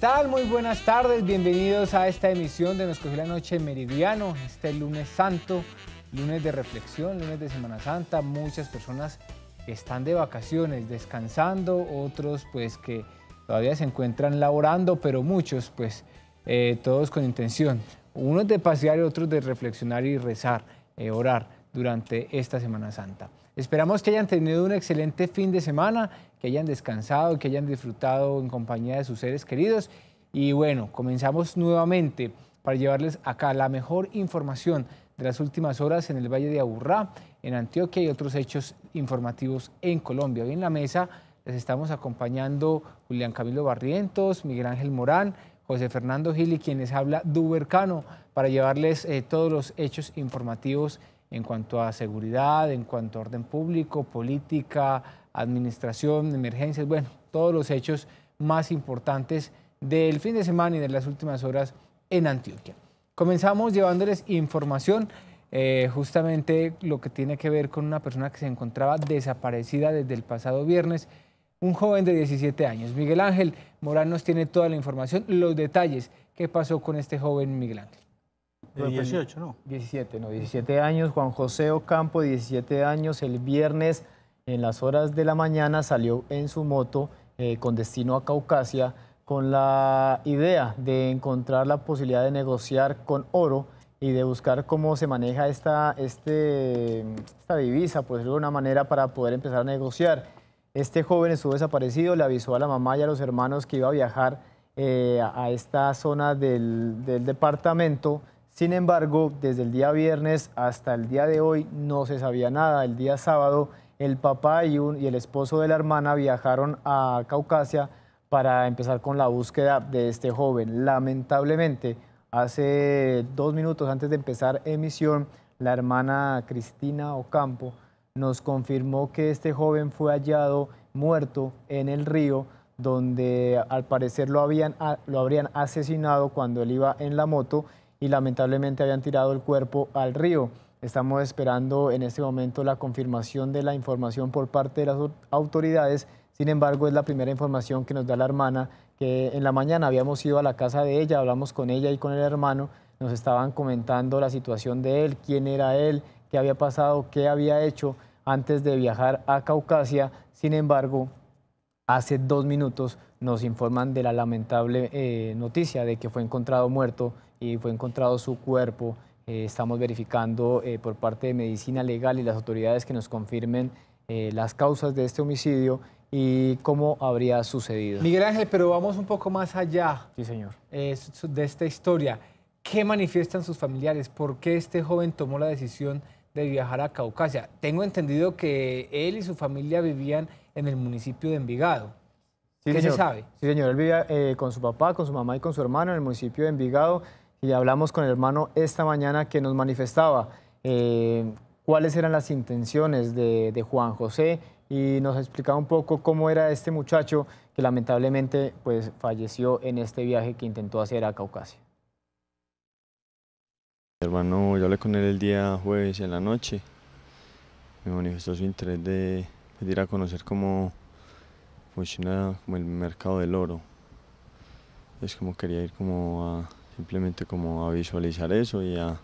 tal? Muy buenas tardes, bienvenidos a esta emisión de Nos Cogió la Noche Meridiano, este lunes santo, lunes de reflexión, lunes de Semana Santa, muchas personas están de vacaciones, descansando, otros pues que todavía se encuentran laborando, pero muchos pues eh, todos con intención, unos de pasear y otros de reflexionar y rezar, eh, orar durante esta Semana Santa. Esperamos que hayan tenido un excelente fin de semana, que hayan descansado, que hayan disfrutado en compañía de sus seres queridos. Y bueno, comenzamos nuevamente para llevarles acá la mejor información de las últimas horas en el Valle de Aburrá, en Antioquia y otros hechos informativos en Colombia. Hoy en la mesa les estamos acompañando Julián Camilo Barrientos, Miguel Ángel Morán, José Fernando Gil y quienes habla Dubercano para llevarles eh, todos los hechos informativos en cuanto a seguridad, en cuanto a orden público, política, administración, emergencias, bueno, todos los hechos más importantes del fin de semana y de las últimas horas en Antioquia. Comenzamos llevándoles información, eh, justamente lo que tiene que ver con una persona que se encontraba desaparecida desde el pasado viernes, un joven de 17 años. Miguel Ángel Morán nos tiene toda la información, los detalles, qué pasó con este joven Miguel Ángel. 18, ¿no? 17, no, 17 años. Juan José Ocampo, 17 años. El viernes, en las horas de la mañana, salió en su moto eh, con destino a Caucasia con la idea de encontrar la posibilidad de negociar con oro y de buscar cómo se maneja esta, este, esta divisa, pues de una manera para poder empezar a negociar. Este joven estuvo desaparecido, le avisó a la mamá y a los hermanos que iba a viajar eh, a esta zona del, del departamento sin embargo, desde el día viernes hasta el día de hoy no se sabía nada. El día sábado el papá y, y el esposo de la hermana viajaron a Caucasia para empezar con la búsqueda de este joven. Lamentablemente, hace dos minutos antes de empezar emisión, la hermana Cristina Ocampo nos confirmó que este joven fue hallado muerto en el río donde al parecer lo, habían, lo habrían asesinado cuando él iba en la moto y lamentablemente habían tirado el cuerpo al río. Estamos esperando en este momento la confirmación de la información por parte de las autoridades. Sin embargo, es la primera información que nos da la hermana, que en la mañana habíamos ido a la casa de ella, hablamos con ella y con el hermano, nos estaban comentando la situación de él, quién era él, qué había pasado, qué había hecho antes de viajar a Caucasia. Sin embargo, hace dos minutos nos informan de la lamentable eh, noticia de que fue encontrado muerto y fue encontrado su cuerpo. Eh, estamos verificando eh, por parte de Medicina Legal y las autoridades que nos confirmen eh, las causas de este homicidio y cómo habría sucedido. Miguel Ángel, pero vamos un poco más allá. Sí, señor. de esta historia. ¿Qué manifiestan sus familiares? ¿Por qué este joven tomó la decisión de viajar a Caucasia? Tengo entendido que él y su familia vivían en el municipio de Envigado. ¿Qué se sabe? Sí, señor. Él vivía con su papá, con su mamá y con su hermano en el municipio de Envigado y hablamos con el hermano esta mañana que nos manifestaba eh, cuáles eran las intenciones de, Juan José y nos explicaba un poco cómo era este muchacho que lamentablemente pues, falleció en este viaje que intentó hacer a Caucasia. hermano, yo hablé con él el día jueves en la noche, me manifestó su interés de, ir a conocer cómo funcionaba el mercado del oro. Es como quería ir como a, simplemente como a visualizar eso y a,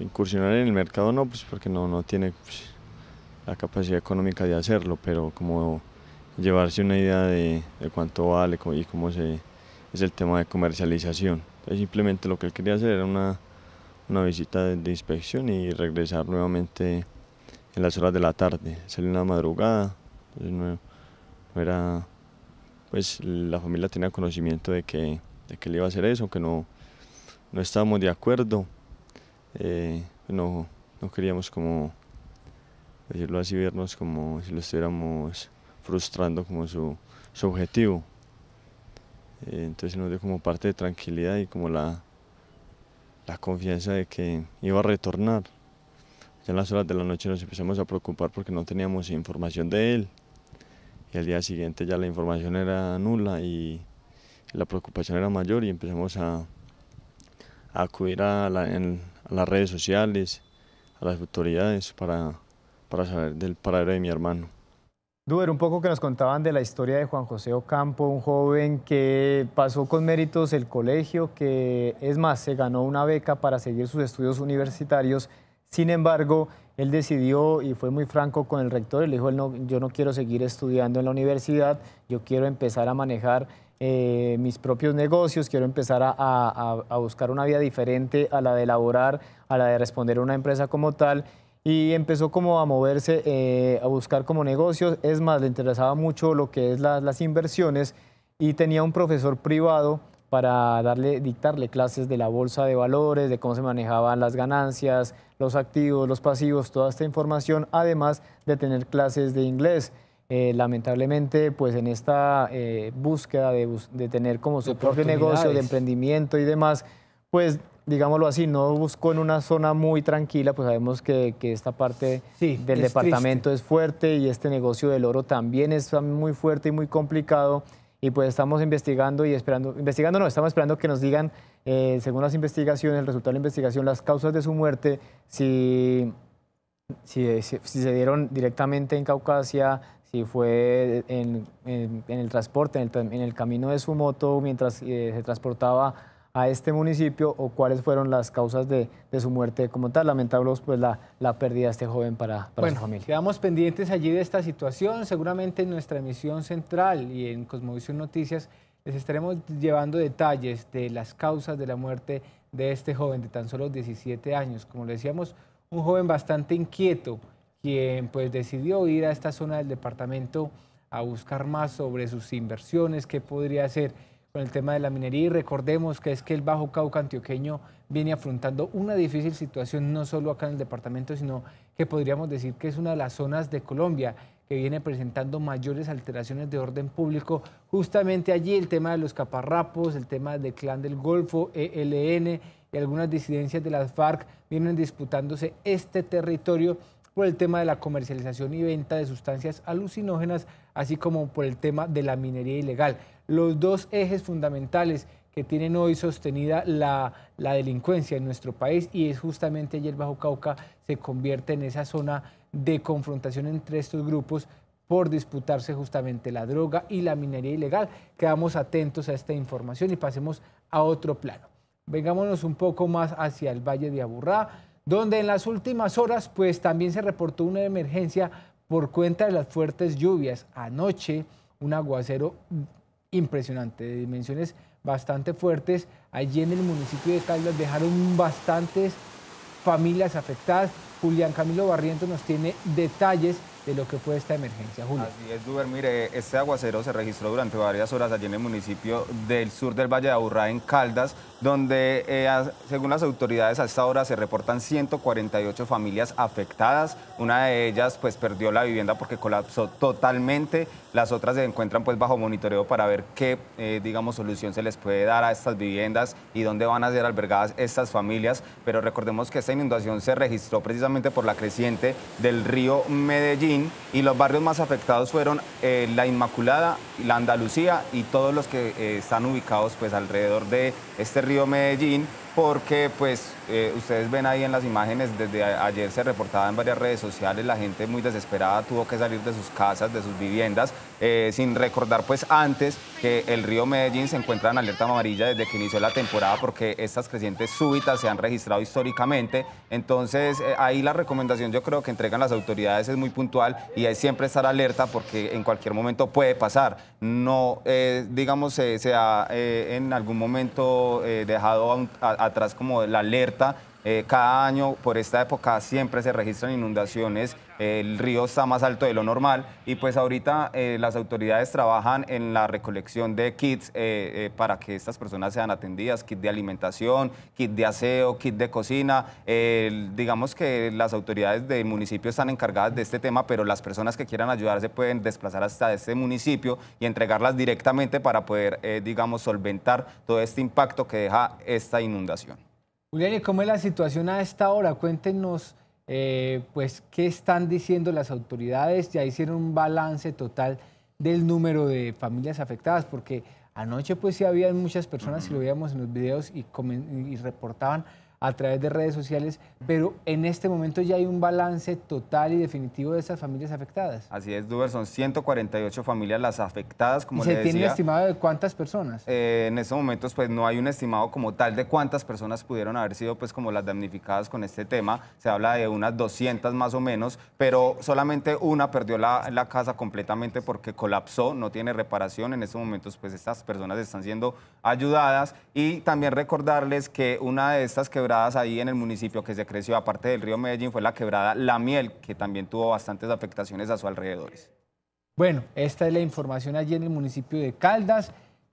incursionar en el mercado no, pues porque no, no tiene pues, la capacidad económica de hacerlo, pero como llevarse una idea de, de cuánto vale y cómo se, es el tema de comercialización. Entonces simplemente lo que él quería hacer era una, visita de, inspección y regresar nuevamente en las horas de la tarde. en una madrugada, era, pues la familia tenía conocimiento de que de que le iba a hacer eso, que no, no estábamos de acuerdo, eh, no, no queríamos como, decirlo así, vernos como si lo estuviéramos frustrando como su, su objetivo. Eh, entonces nos dio como parte de tranquilidad y como la, la confianza de que iba a retornar. Ya en las horas de la noche nos empezamos a preocupar porque no teníamos información de él. Y al día siguiente ya la información era nula y la preocupación era mayor y empezamos a, acudir a, las redes sociales, a las autoridades para, para saber del paradero de mi hermano. Duber, un poco que nos contaban de la historia de Juan José Ocampo, un joven que pasó con méritos el colegio, que es más, se ganó una beca para seguir sus estudios universitarios. Sin embargo, él decidió y fue muy franco con el rector le dijo, yo no quiero seguir estudiando en la universidad, yo quiero empezar a manejar eh, mis propios negocios, quiero empezar a, buscar una vía diferente a la de elaborar, a la de responder a una empresa como tal. Y empezó como a moverse, eh, a buscar como negocios. Es más, le interesaba mucho lo que es las inversiones y tenía un profesor privado para darle, dictarle clases de la bolsa de valores, de cómo se manejaban las ganancias, los activos, los pasivos, toda esta información, además de tener clases de inglés. Eh, lamentablemente, pues en esta eh, búsqueda de, tener como su propio negocio, de emprendimiento y demás, pues digámoslo así, no buscó en una zona muy tranquila, pues sabemos que, esta parte del departamento es fuerte y este negocio del oro también es um, muy fuerte y muy complicado. Y pues estamos investigando y esperando, investigando no, estamos esperando que nos digan, eh, según las investigaciones, el resultado de la investigación, las causas de su muerte, si si, se dieron directamente en Caucasia, si fue en, el transporte, en el, camino de su moto mientras eh, se transportaba a este municipio o cuáles fueron las causas de, su muerte como tal. Lamentamos pues, la, pérdida de este joven para, su familia. Quedamos pendientes allí de esta situación. Seguramente en nuestra emisión central y en Cosmovisión Noticias les estaremos llevando detalles de las causas de la muerte de este joven de tan solo 17 años. Como le decíamos, un joven bastante inquieto, quien pues decidió ir a esta zona del departamento a buscar más sobre sus inversiones, qué podría hacer con el tema de la minería y recordemos que es que el Bajo Cauca antioqueño viene afrontando una difícil situación no solo acá en el departamento, sino que podríamos decir que es una de las zonas de Colombia que viene presentando mayores alteraciones de orden público. Justamente allí el tema de los caparrapos, el tema del clan del Golfo, ELN y algunas disidencias de las FARC vienen disputándose este territorio por el tema de la comercialización y venta de sustancias alucinógenas, así como por el tema de la minería ilegal. Los dos ejes fundamentales que tienen hoy sostenida la, delincuencia en nuestro país y es justamente ayer Bajo Cauca se convierte en esa zona de confrontación entre estos grupos por disputarse justamente la droga y la minería ilegal. Quedamos atentos a esta información y pasemos a otro plano. Vengámonos un poco más hacia el Valle de Aburrá donde en las últimas horas pues también se reportó una emergencia por cuenta de las fuertes lluvias. Anoche un aguacero impresionante de dimensiones bastante fuertes allí en el municipio de Caldas dejaron bastantes familias afectadas. Julián Camilo Barriento nos tiene detalles de lo que fue esta emergencia. Julio. Así es, Duber. Mire, este aguacero se registró durante varias horas allí en el municipio del sur del Valle de Aburrá, en Caldas, donde eh, según las autoridades a esta hora se reportan 148 familias afectadas. Una de ellas pues perdió la vivienda porque colapsó totalmente. Las otras se encuentran pues bajo monitoreo para ver qué, eh, digamos, solución se les puede dar a estas viviendas y dónde van a ser albergadas estas familias. Pero recordemos que esta inundación se registró precisamente por la creciente del río Medellín y los barrios más afectados fueron eh, la Inmaculada, la Andalucía y todos los que están ubicados pues alrededor de este río Medellín, porque pues eh, ustedes ven ahí en las imágenes, desde ayer se reportaba en varias redes sociales, la gente muy desesperada tuvo que salir de sus casas, de sus viviendas, eh, sin recordar pues antes que el río Medellín se encuentra en alerta amarilla desde que inició la temporada porque estas crecientes súbitas se han registrado históricamente. Entonces eh, ahí la recomendación yo creo que entregan las autoridades es muy puntual y hay siempre estar alerta porque en cualquier momento puede pasar. No, digamos, se ha en algún momento dejado atrás como la alerta eh, cada año por esta época siempre se registran inundaciones, el río está más alto de lo normal y pues ahorita eh, las autoridades trabajan en la recolección de kits eh, para que estas personas sean atendidas, kit de alimentación, kit de aseo, kit de cocina. digamos que las autoridades del municipio están encargadas de este tema, pero las personas que quieran ayudar se pueden desplazar hasta este municipio y entregarlas directamente para poder, digamos, solventar todo este impacto que deja esta inundación. Julián, ¿y cómo es la situación a esta hora? Cuéntenos, eh, pues, qué están diciendo las autoridades. Ya hicieron un balance total del número de familias afectadas, porque anoche, pues, sí había muchas personas, si lo veíamos en los videos, y reportaban a través de redes sociales, pero en este momento ya hay un balance total y definitivo de esas familias afectadas. Así es, Duber, son 148 familias las afectadas, como ¿Y se tiene un estimado de cuántas personas? Eh, en estos momentos, pues no hay un estimado como tal de cuántas personas pudieron haber sido, pues como las damnificadas con este tema. Se habla de unas 200 más o menos, pero solamente una perdió la, casa completamente porque colapsó, no tiene reparación. En estos momentos, pues estas personas están siendo ayudadas y también recordarles que una de estas quebradas ahí en el municipio que se creció, aparte del río Medellín, fue la quebrada La Miel, que también tuvo bastantes afectaciones a sus alrededores. Bueno, esta es la información allí en el municipio de Caldas.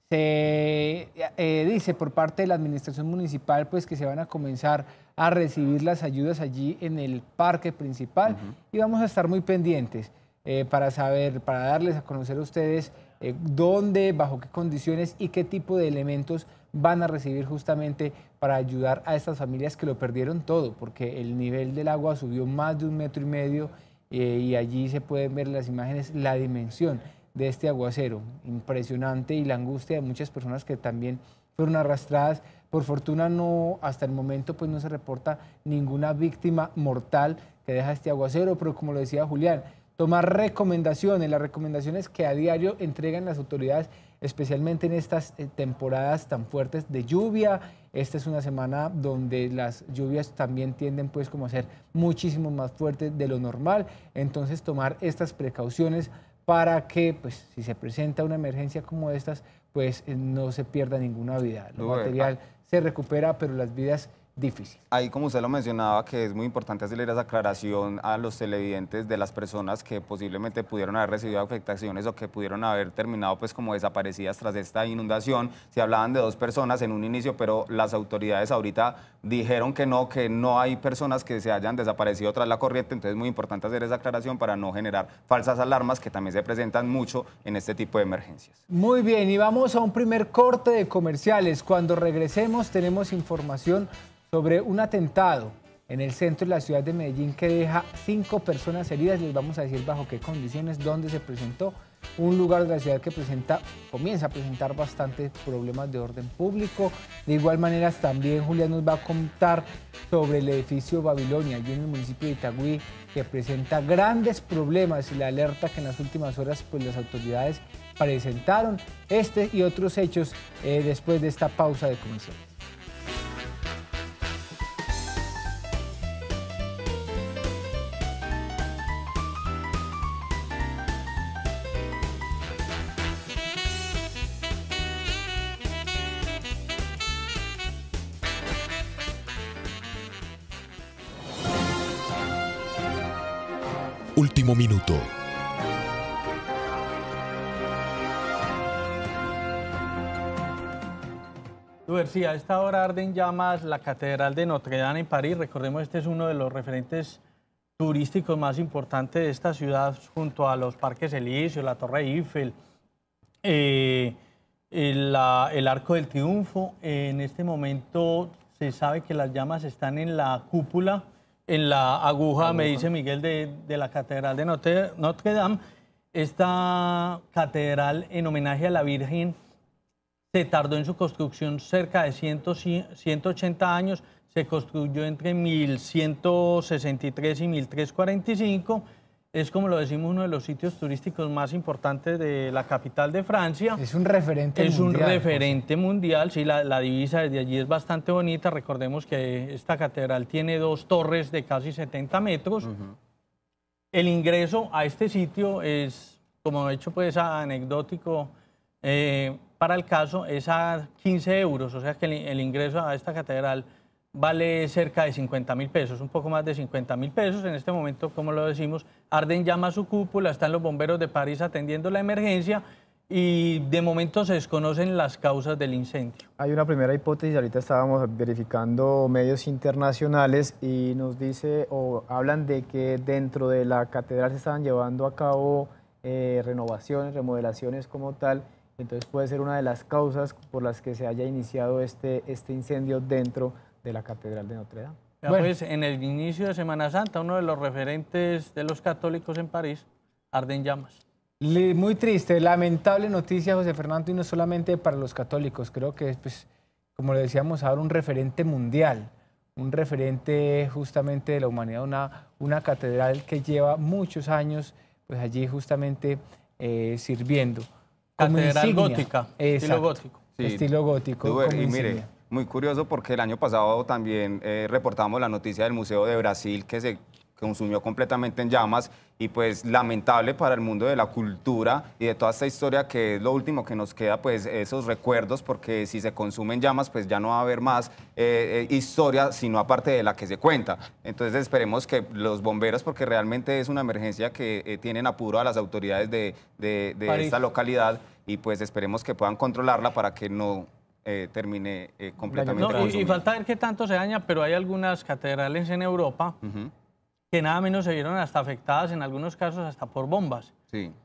Se eh, eh, dice por parte de la administración municipal pues que se van a comenzar a recibir las ayudas allí en el parque principal y vamos a estar muy pendientes eh, para saber, para darles a conocer a ustedes eh, dónde, bajo qué condiciones y qué tipo de elementos van a recibir justamente para ayudar a estas familias que lo perdieron todo, porque el nivel del agua subió más de un metro y medio eh, y allí se pueden ver las imágenes, la dimensión de este aguacero, impresionante y la angustia de muchas personas que también fueron arrastradas. Por fortuna no, hasta el momento pues no se reporta ninguna víctima mortal que deja este aguacero, pero como lo decía Julián, tomar recomendaciones, las recomendaciones que a diario entregan las autoridades, especialmente en estas eh, temporadas tan fuertes de lluvia. Esta es una semana donde las lluvias también tienden pues como a ser muchísimo más fuertes de lo normal, entonces tomar estas precauciones para que pues si se presenta una emergencia como estas, pues eh, no se pierda ninguna vida. Lo eh, material ah. se recupera, pero las vidas difícil. Ahí, como usted lo mencionaba, que es muy importante hacerle esa aclaración a los televidentes de las personas que posiblemente pudieron haber recibido afectaciones o que pudieron haber terminado pues como desaparecidas tras esta inundación. Se hablaban de dos personas en un inicio, pero las autoridades ahorita dijeron que no, que no hay personas que se hayan desaparecido tras la corriente, entonces es muy importante hacer esa aclaración para no generar falsas alarmas que también se presentan mucho en este tipo de emergencias. Muy bien, y vamos a un primer corte de comerciales. Cuando regresemos tenemos información sobre un atentado en el centro de la ciudad de Medellín que deja cinco personas heridas. Les vamos a decir bajo qué condiciones, dónde se presentó. Un lugar de la ciudad que presenta, comienza a presentar bastantes problemas de orden público. De igual manera, también Julián nos va a contar sobre el edificio Babilonia, allí en el municipio de Itagüí, que presenta grandes problemas y la alerta que en las últimas horas pues, las autoridades presentaron. Este y otros hechos eh, después de esta pausa de comisiones. último minuto. García, a esta hora arden llamas la Catedral de Notre Dame en París. Recordemos, este es uno de los referentes turísticos más importantes de esta ciudad, junto a los Parques Elíseos, la Torre Eiffel, eh, el, Arco del Triunfo. en este momento se sabe que las llamas están en la cúpula en la aguja, me dice Miguel, de, la Catedral de Notre, Dame. Esta catedral, en homenaje a la Virgen, se tardó en su construcción cerca de 180 años, se construyó entre 1163 y 1345 es como lo decimos uno de los sitios turísticos más importantes de la capital de Francia. Es un referente mundial. Es un referente mundial, sí, la, divisa desde allí es bastante bonita. Recordemos que esta catedral tiene dos torres de casi 70 metros. El ingreso a este sitio es, como he hecho pues anecdótico eh, para el caso, es a 15 euros, o sea que el ingreso a esta catedral vale cerca de 50 mil pesos, un poco más de 50 mil pesos. En este momento, como lo decimos, arden llama su cúpula, están los bomberos de París atendiendo la emergencia y de momento se desconocen las causas del incendio. Hay una primera hipótesis, ahorita estábamos verificando medios internacionales y nos dice o hablan de que dentro de la catedral se estaban llevando a cabo eh, renovaciones, remodelaciones como tal. Entonces puede ser una de las causas por las que se haya iniciado este, este incendio dentro de la Catedral de Notre Dame. Pues en el inicio de Semana Santa, uno de los referentes de los católicos en París arde en llamas. Muy triste, lamentable noticia, José Fernando, y no solamente para los católicos, creo que es, pues, como le decíamos ahora, un referente mundial, un referente justamente de la humanidad, una, una catedral que lleva muchos años pues, allí justamente eh, sirviendo. catedral gótica, estilo gótico. Estilo gótico. y mire, muy curioso porque el año pasado también eh, reportamos la noticia del Museo de Brasil que se consumió completamente en llamas y pues lamentable para el mundo de la cultura y de toda esta historia que es lo último que nos queda, pues esos recuerdos, porque si se consumen llamas, pues ya no va a haber más eh, eh, historia, sino aparte de la que se cuenta. Entonces esperemos que los bomberos, porque realmente es una emergencia que tienen apuro a las autoridades de, de, de esta localidad y pues esperemos que puedan controlarla para que no eh, termine eh, completamente. y, falta ver qué tanto se daña, pero hay algunas catedrales en Europa que nada menos se vieron hasta afectadas, en algunos casos hasta por bombas.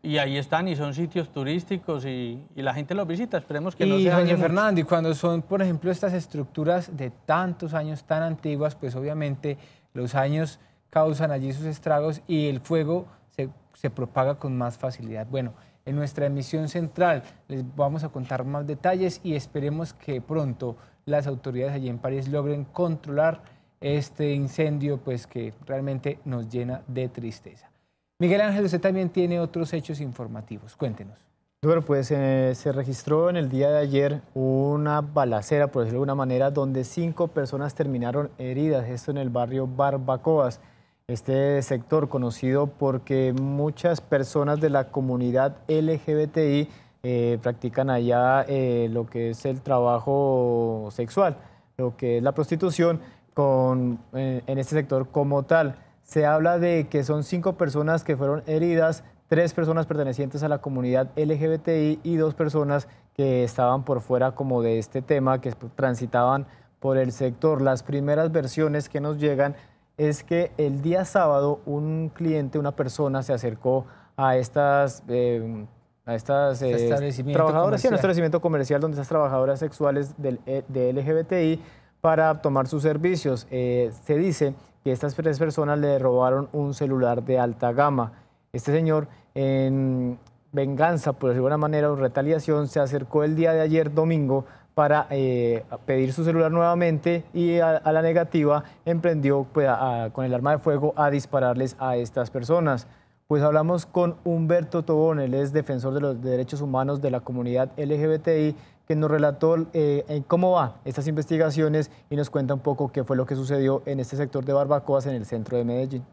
Y ahí están y son sitios turísticos y, la gente los visita, esperemos que y no se dañe Fernández, cuando son, por ejemplo, estas estructuras de tantos años tan antiguas, pues obviamente los años causan allí sus estragos y el fuego se, se propaga con más facilidad. Bueno, en nuestra emisión central. Les vamos a contar más detalles y esperemos que pronto las autoridades allí en París logren controlar este incendio, pues que realmente nos llena de tristeza. Miguel Ángel, usted también tiene otros hechos informativos. Cuéntenos. Bueno, pues eh, se registró en el día de ayer una balacera, por decirlo de alguna manera, donde cinco personas terminaron heridas, esto en el barrio Barbacoas. Este sector conocido porque muchas personas de la comunidad LGBTI eh, practican allá eh, lo que es el trabajo sexual, lo que es la prostitución con, eh, en este sector como tal. Se habla de que son cinco personas que fueron heridas, tres personas pertenecientes a la comunidad LGBTI y dos personas que estaban por fuera como de este tema, que transitaban por el sector. Las primeras versiones que nos llegan es que el día sábado un cliente, una persona se acercó a estas... Eh, a estas este eh, trabajadoras sí, a un establecimiento comercial donde estas trabajadoras sexuales del, eh, de LGBTI para tomar sus servicios. se dice que estas tres personas le robaron un celular de alta gama. Este señor, en venganza, por decirlo de alguna manera, o retaliación, se acercó el día de ayer, domingo, para eh, pedir su celular nuevamente y a, la negativa emprendió pues, con el arma de fuego a dispararles a estas personas. Pues hablamos con Humberto Tobón, él es defensor de los derechos humanos de la comunidad LGBTI, que nos relató eh, cómo van estas investigaciones y nos cuenta un poco qué fue lo que sucedió en este sector de barbacoas en el centro de Medellín.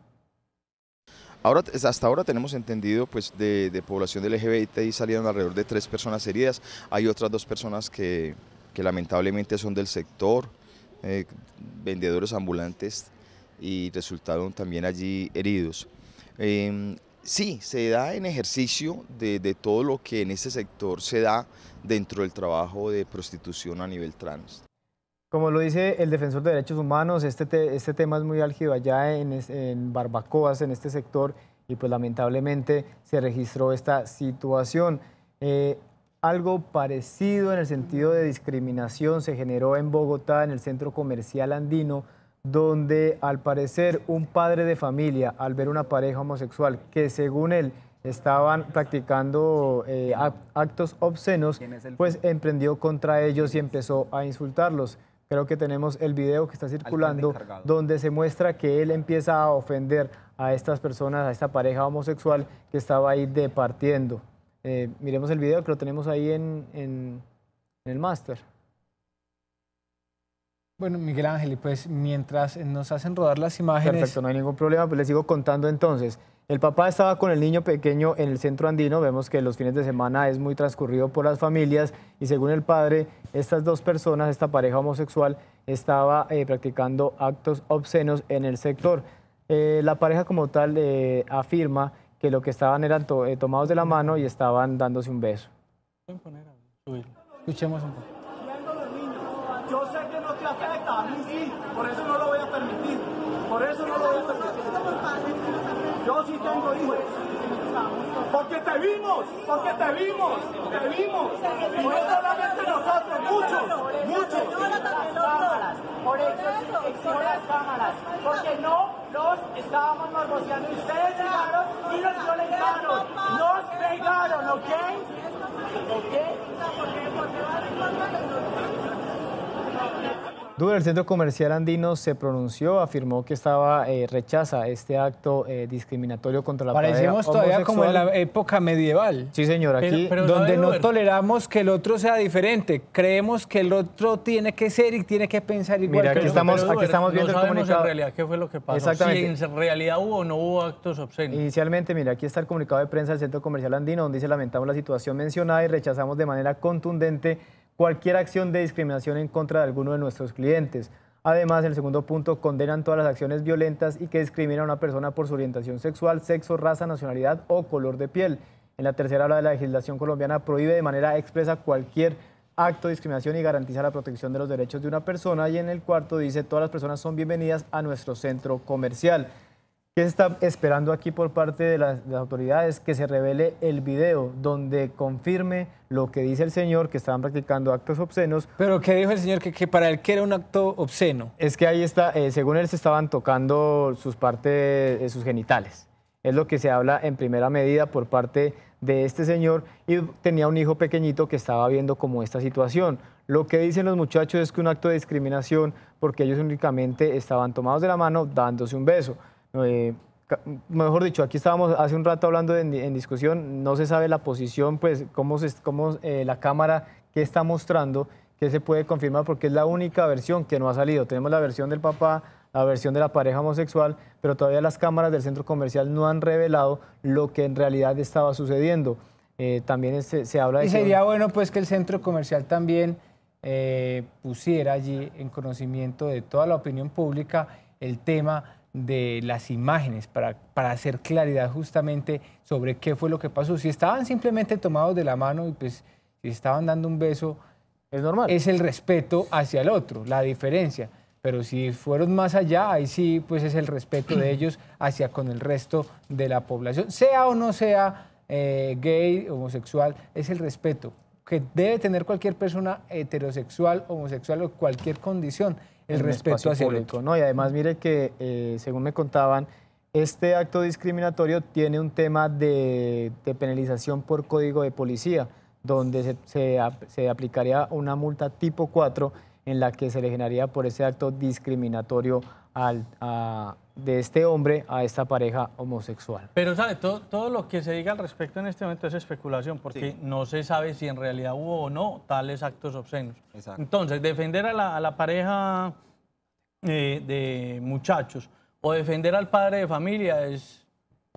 Ahora, hasta ahora tenemos entendido pues, de, población del LGBTI salieron alrededor de tres personas heridas, hay otras dos personas que, que lamentablemente son del sector, eh, vendedores ambulantes y resultaron también allí heridos. Em, sí, se da en ejercicio de, todo lo que en este sector se da dentro del trabajo de prostitución a nivel trans. Como lo dice el defensor de derechos humanos, este, este tema es muy álgido allá en, Barbacoas, en este sector, y pues lamentablemente se registró esta situación. Eh, algo parecido en el sentido de discriminación se generó en Bogotá, en el centro comercial andino, donde al parecer un padre de familia, al ver una pareja homosexual que según él estaban practicando eh, actos obscenos, pues emprendió contra ellos y empezó a insultarlos. Creo que tenemos el video que está circulando donde se muestra que él empieza a ofender a estas personas, a esta pareja homosexual que estaba ahí departiendo. Eh, miremos el video que lo tenemos ahí en, el máster. Bueno, Miguel Ángel, pues mientras nos hacen rodar las imágenes... Perfecto, no hay ningún problema, pues les sigo contando entonces. El papá estaba con el niño pequeño en el centro andino, vemos que los fines de semana es muy transcurrido por las familias y según el padre, estas dos personas, esta pareja homosexual, estaba eh, practicando actos obscenos en el sector. Eh, la pareja como tal afirma que lo que estaban eran eh, tomados de la mano y estaban dándose un beso. Escuchemos un poco. Yo sé que no te afecta, a mí sí, por eso no lo voy a permitir. Por eso no lo voy a permitir. Yo sí tengo hijos. Porque te vimos, porque te vimos, te vimos. Y no solamente nosotros, muchos, muchos. Por eso, exhibo las cámaras. Porque no nos estábamos negociando y ustedes llegaron y los violentaron. Nos pegaron, ¿ok? ¿Ok? el Centro Comercial Andino, se pronunció, afirmó que estaba eh, rechaza este acto eh, discriminatorio contra la Parecemos todavía como en la época medieval. Sí, señor, aquí donde no, toleramos que el otro sea diferente, creemos que el otro tiene que ser y tiene que pensar igual. Mira, aquí estamos, aquí estamos viendo el comunicado. en realidad qué fue lo que pasó. Exactamente. Si en realidad hubo o no hubo actos obscenos. Inicialmente, mira, aquí está el comunicado de prensa del Centro Comercial Andino, donde dice lamentamos la situación mencionada y rechazamos de manera contundente cualquier acción de discriminación en contra de alguno de nuestros clientes. Además, en el segundo punto, condenan todas las acciones violentas y que discriminan a una persona por su orientación sexual, sexo, raza, nacionalidad o color de piel. En la tercera habla de la legislación colombiana prohíbe de manera expresa cualquier acto de discriminación y garantiza la protección de los derechos de una persona. Y en el cuarto dice, todas las personas son bienvenidas a nuestro centro comercial. ¿Qué se está esperando aquí por parte de las, autoridades? Que se revele el video donde confirme lo que dice el señor, que estaban practicando actos obscenos. Pero ¿qué dijo el señor? Que, para él que era un acto obsceno. Es que ahí está, eh, según él se estaban tocando sus partes, eh, sus genitales. Es lo que se habla en primera medida por parte de este señor y tenía un hijo pequeñito que estaba viendo como esta situación. Lo que dicen los muchachos es que un acto de discriminación porque ellos únicamente estaban tomados de la mano dándose un beso. Eh, mejor dicho, aquí estábamos hace un rato hablando en, discusión, no se sabe la posición, pues cómo, se, cómo eh, la cámara que está mostrando, que se puede confirmar porque es la única versión que no ha salido. Tenemos la versión del papá, la versión de la pareja homosexual, pero todavía las cámaras del centro comercial no han revelado lo que en realidad estaba sucediendo. Eh, también se, habla de... Y sería bueno pues que el centro comercial también pusiera allí en conocimiento de toda la opinión pública el tema de las imágenes para, hacer claridad justamente sobre qué fue lo que pasó. Si estaban simplemente tomados de la mano y pues si estaban dando un beso, es normal. Es el respeto hacia el otro, la diferencia. Pero si fueron más allá, ahí sí, pues es el respeto de ellos hacia con el resto de la población, sea o no sea eh, gay, homosexual, es el respeto que debe tener cualquier persona heterosexual, homosexual o cualquier condición el respeto hacia público. ¿no? Y además, mire que, eh, según me contaban, este acto discriminatorio tiene un tema de, penalización por código de policía, donde se, aplicaría una multa tipo 4 en la que se le generaría por ese acto discriminatorio al, a, de este hombre a esta pareja homosexual. Pero, ¿sabe? Todo, todo lo que se diga al respecto en este momento es especulación, porque no se sabe si en realidad hubo o no tales actos obscenos. Entonces, defender a la, pareja eh, de muchachos o defender al padre de familia es...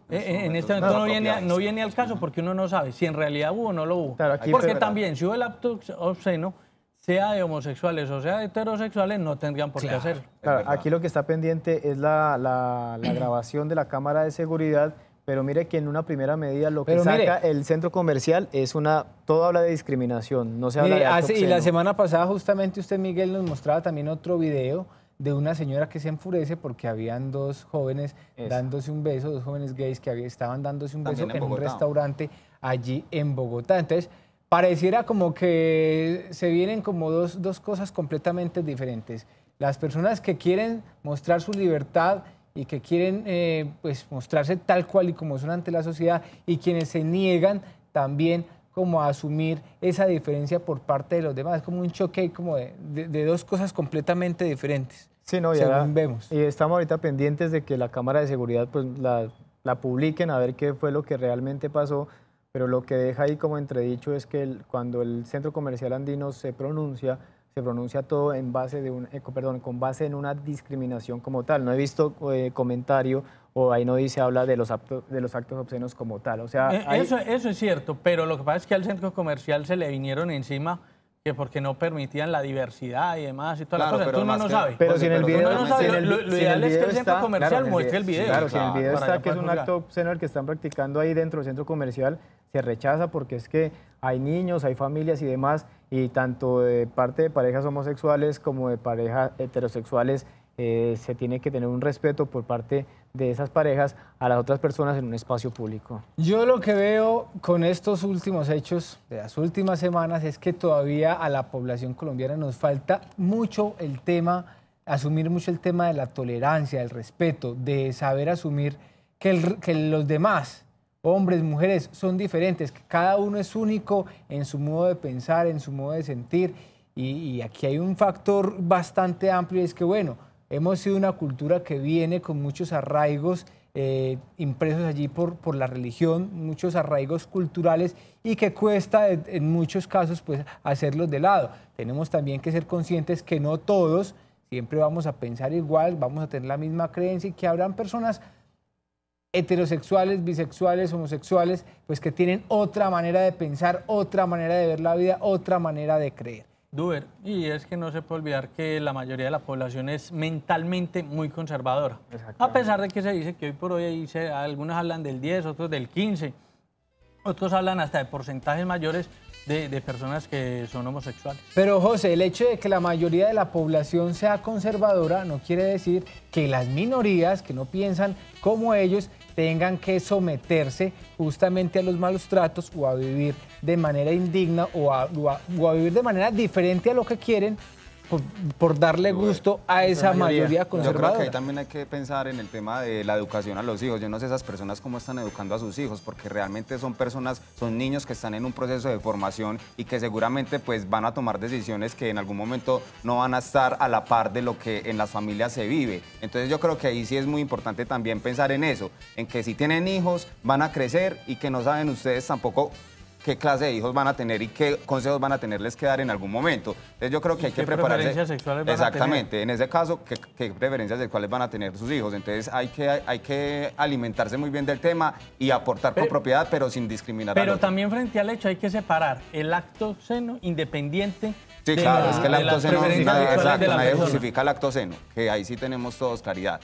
Eh, en este momento no, viene, al caso porque uno no sabe si en realidad hubo o no lo hubo. porque también, si hubo el acto obsceno, sea de homosexuales o sea de heterosexuales, no tendrían por qué hacer Claro, aquí lo que está pendiente es la, grabación de la cámara de seguridad pero mire que en una primera medida lo que saca el centro comercial es una todo habla de discriminación, no se habla de y la semana pasada justamente usted Miguel nos mostraba también otro video de una señora que se enfurece porque habían dos jóvenes dándose un beso, dos jóvenes gays que estaban dándose un beso en, en un restaurante allí en Bogotá. Entonces, pareciera como que se vienen como dos, dos cosas completamente diferentes. Las personas que quieren mostrar su libertad y que quieren eh, pues, mostrarse tal cual y como son ante la sociedad y quienes se niegan también como a asumir esa diferencia por parte de los demás. Es como un choque como de, de, dos cosas completamente diferentes. Sí, no, ya vemos. Y estamos ahorita pendientes de que la Cámara de Seguridad pues, la, la publiquen a ver qué fue lo que realmente pasó pero lo que deja ahí como entredicho es que cuando el centro comercial andino se pronuncia, se pronuncia todo en base de un, eh, perdón, con base en una discriminación como tal. No he visto eh, comentario o ahí no dice habla de los actos, de los actos obscenos como tal. O sea, eh, eso, eso es cierto, pero lo que pasa es que al centro comercial se le vinieron encima porque no permitían la diversidad y demás y todas las cosas. Pero Tú no, no sabes. Pero si en el video... está... lo, ideal es que el centro comercial muestre el video. claro, si en el video está que es un acto obsceno que están practicando ahí dentro del centro comercial, se rechaza porque es que hay niños, hay familias y demás, y tanto de parte de parejas homosexuales como de parejas heterosexuales eh, se tiene que tener un respeto por parte de esas parejas a las otras personas en un espacio público. Yo lo que veo con estos últimos hechos de las últimas semanas es que todavía a la población colombiana nos falta mucho el tema, asumir mucho el tema de la tolerancia, del respeto, de saber asumir que, los demás, hombres, mujeres, son diferentes, que cada uno es único en su modo de pensar, en su modo de sentir. Y, y aquí hay un factor bastante amplio, y es que, bueno, Hemos sido una cultura que viene con muchos arraigos eh, impresos allí por, por la religión, muchos arraigos culturales y que cuesta en, en, muchos casos pues hacerlos de lado. Tenemos también que ser conscientes que no todos siempre vamos a pensar igual, vamos a tener la misma creencia y que habrán personas heterosexuales, bisexuales, homosexuales, pues que tienen otra manera de pensar, otra manera de ver la vida, otra manera de creer. Duber, y es que no se puede olvidar que la mayoría de la población es mentalmente muy conservadora. A pesar de que se dice que hoy por hoy se, algunos hablan del 10, otros del 15, otros hablan hasta de porcentajes mayores de, personas que son homosexuales. Pero José, el hecho de que la mayoría de la población sea conservadora no quiere decir que las minorías que no piensan como ellos tengan que someterse justamente a los malos tratos o a vivir de manera indigna o a, vivir de manera diferente a lo que quieren por, darle gusto a esa mayoría, mayoría conservadora. Yo creo que ahí también hay que pensar en el tema de la educación a los hijos. Yo no sé esas personas cómo están educando a sus hijos, porque realmente son personas, son niños que están en un proceso de formación y que seguramente pues van a tomar decisiones que en algún momento no van a estar a la par de lo que en las familias se vive. Entonces yo creo que ahí sí es muy importante también pensar en eso, en que si tienen hijos van a crecer y que no saben ustedes tampoco qué clase de hijos van a tener y qué consejos van a tenerles que dar en algún momento. Entonces yo creo que hay que prepararse. Preferencias sexuales van Exactamente, a tener? en ese caso, ¿qué, preferencias sexuales van a tener sus hijos. Entonces hay que, hay que alimentarse muy bien del tema y aportar propiedad, pero sin discriminar. Pero también frente al hecho hay que separar el acto seno independiente Sí, claro, es que el acto seno exacto, nadie justifica el acto seno, que ahí sí tenemos todos claridad.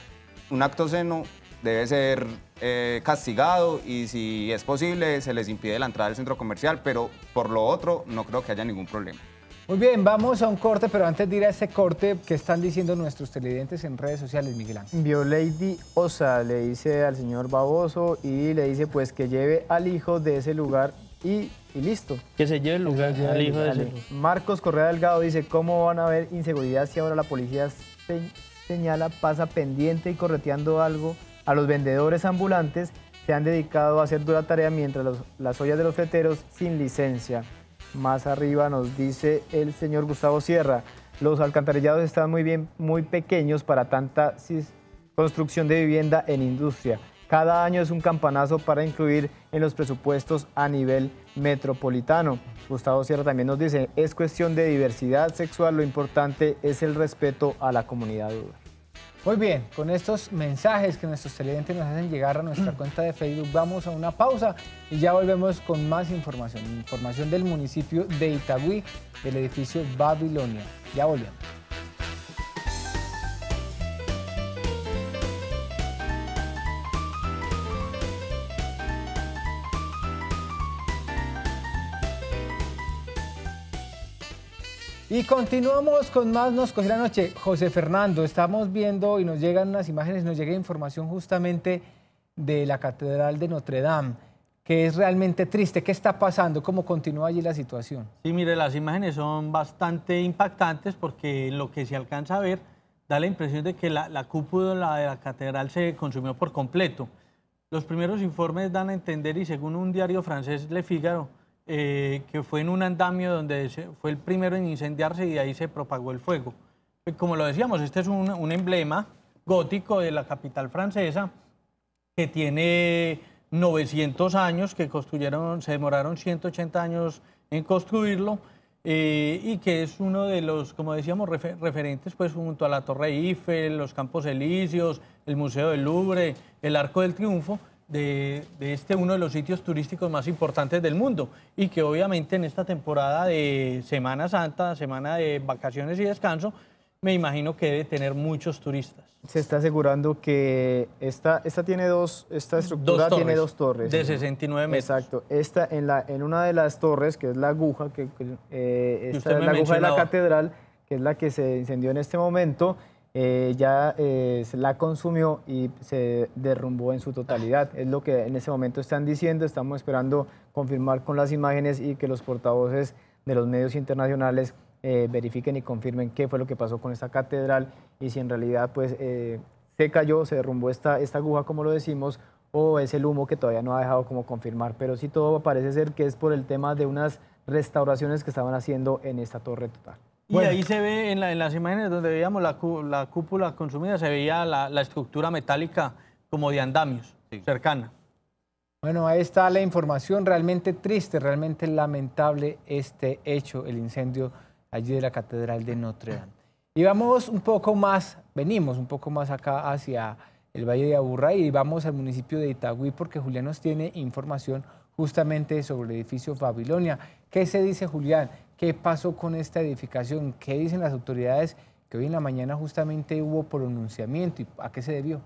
Un acto seno debe ser eh, castigado y si es posible se les impide la entrada al centro comercial, pero por lo otro no creo que haya ningún problema. Muy bien, vamos a un corte, pero antes de ir a ese corte, ¿qué están diciendo nuestros televidentes en redes sociales, Miguel Ángel? Lady Osa le dice al señor Baboso y le dice pues que lleve al hijo de ese lugar y, listo. Que se lleve el lugar al hijo de ese lugar. Marcos Correa Delgado dice, ¿cómo van a haber inseguridad si ahora la policía señala pasa pendiente y correteando algo a los vendedores ambulantes se han dedicado a hacer dura tarea mientras las ollas de los fleteros sin licencia. Más arriba nos dice el señor Gustavo Sierra, los alcantarillados están muy bien, muy pequeños para tanta construcción de vivienda en industria. Cada año es un campanazo para incluir en los presupuestos a nivel metropolitano. Gustavo Sierra también nos dice, es cuestión de diversidad sexual, lo importante es el respeto a la comunidad muy bien, con estos mensajes que nuestros televidentes nos hacen llegar a nuestra mm. cuenta de Facebook, vamos a una pausa y ya volvemos con más información. Información del municipio de Itagüí, del edificio Babilonia. Ya volvemos. Y continuamos con más Nos Cogió la Noche. José Fernando, estamos viendo y nos llegan unas imágenes, nos llega información justamente de la Catedral de Notre Dame, que es realmente triste. ¿Qué está pasando? ¿Cómo continúa allí la situación? Sí, mire, las imágenes son bastante impactantes porque lo que se alcanza a ver da la impresión de que la, la cúpula de la catedral se consumió por completo. Los primeros informes dan a entender, y según un diario francés, Le Figaro, eh, que fue en un andamio donde fue el primero en incendiarse y ahí se propagó el fuego. Pues como lo decíamos, este es un, emblema gótico de la capital francesa que tiene 900 años, que construyeron, se demoraron 180 años en construirlo eh, y que es uno de los, como decíamos, referentes pues junto a la Torre Eiffel, los Campos Elíseos, el Museo del Louvre, el Arco del Triunfo, de, este uno de los sitios turísticos más importantes del mundo y que obviamente en esta temporada de Semana Santa, semana de vacaciones y descanso, me imagino que debe tener muchos turistas. Se está asegurando que esta, esta tiene dos, esta estructura tiene dos torres. De 69 metros. Exacto. Esta, en, la, en una de las torres, que es la aguja, que, eh, es la aguja de la catedral, que es la que se incendió en este momento, eh, ya eh, se la consumió y se derrumbó en su totalidad. Es lo que en ese momento están diciendo, estamos esperando confirmar con las imágenes y que los portavoces de los medios internacionales eh, verifiquen y confirmen qué fue lo que pasó con esta catedral y si en realidad pues se cayó, se derrumbó esta, esta aguja como lo decimos o es el humo que todavía no ha dejado como confirmar, pero sí todo parece ser que es por el tema de unas restauraciones que estaban haciendo en esta torre total. Y ahí se ve en, las imágenes donde veíamos la, cúpula consumida, se veía la, estructura metálica como de andamios, cercana. Bueno, ahí está la información realmente triste, realmente lamentable este hecho, el incendio allí de la Catedral de Notre Dame. Y vamos un poco más, venimos un poco más acá hacia el Valle de Aburrá y vamos al municipio de Itagüí porque Julián nos tiene información justamente sobre el edificio Babilonia. ¿Qué se dice, Julián? qué pasó con esta edificación, qué dicen las autoridades, que hoy en la mañana justamente hubo pronunciamiento y a qué se debió.